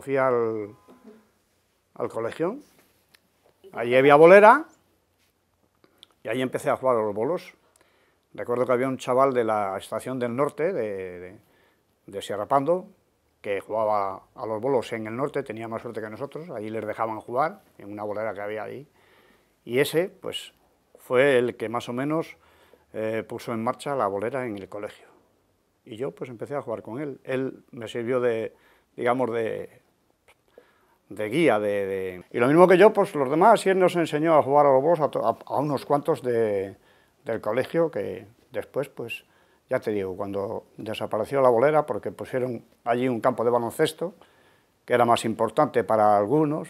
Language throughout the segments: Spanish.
fui al, colegio. Allí había bolera y ahí empecé a jugar a los bolos. Recuerdo que había un chaval de la estación del norte, de, de, Sierra Pando, que jugaba a los bolos en el norte, tenía más suerte que nosotros, allí les dejaban jugar, en una bolera que había ahí. y ese, pues, fue el que más o menos eh, puso en marcha la bolera en el colegio. Y yo, pues, empecé a jugar con él. Él me sirvió de, digamos, de, de guía. De, Y lo mismo que yo, pues los demás, y él nos enseñó a jugar a los bolos a, unos cuantos del colegio que después, pues, ya te digo, cuando desapareció la bolera, porque pusieron allí un campo de baloncesto, que era más importante para algunos,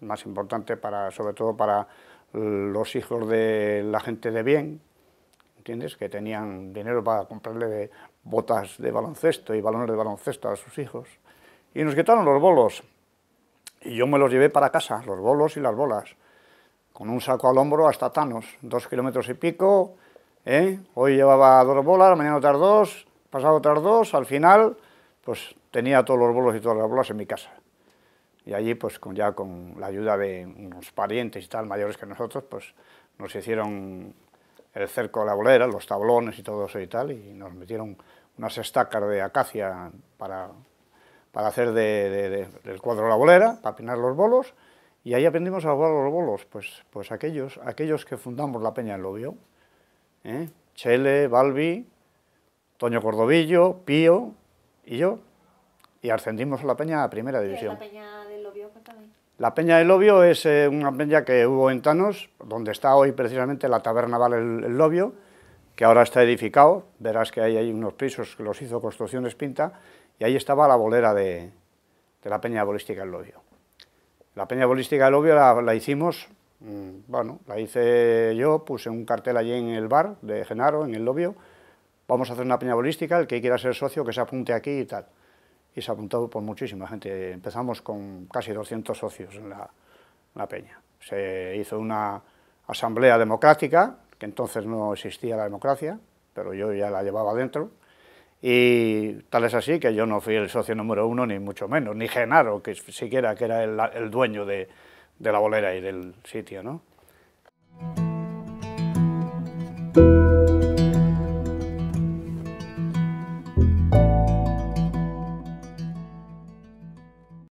más importante para, sobre todo para los hijos de la gente de bien, ¿entiendes? Que tenían dinero para comprarle botas de baloncesto y balones de baloncesto a sus hijos y nos quitaron los bolos. Y yo me los llevé para casa, los bolos y las bolas, con un saco al hombro hasta Tanos, dos kilómetros y pico. ¿eh? Hoy llevaba dos bolas, mañana otras dos, pasado otras dos, al final pues tenía todos los bolos y todas las bolas en mi casa. Y allí pues con, ya con la ayuda de unos parientes y tal, mayores que nosotros, pues nos hicieron el cerco de la bolera, los tablones y todo eso y tal, y nos metieron unas estacas de acacia para para hacer de, del cuadro la bolera, para pinar los bolos, y ahí aprendimos a jugar los bolos, pues, pues aquellos, aquellos que fundamos la Peña del Lobio, ¿eh? Chele, Balbi, Toño Cordovillo, Pío y yo, y ascendimos a la Peña a Primera División. la Peña del Lobio? La Peña del Lobio es eh, una peña que hubo en Tanos, donde está hoy precisamente la Taberna Val el, el Lobio, que ahora está edificado, verás que ahí hay unos pisos que los hizo Construcciones Pinta, y ahí estaba la bolera de, la Peña Bolística del Lobio. La Peña Bolística del Lobio la, hicimos, mm, bueno, la hice yo, puse un cartel allí en el bar de Genaro, en el Lobio, vamos a hacer una Peña Bolística, el que quiera ser socio que se apunte aquí y tal. Y se ha apuntado por muchísima gente, empezamos con casi 200 socios en la, en la Peña. Se hizo una asamblea democrática, que entonces no existía la democracia, pero yo ya la llevaba dentro, y tal es así que yo no fui el socio número uno, ni mucho menos, ni Genaro, que siquiera que era el, dueño de, de la bolera y del sitio, ¿no?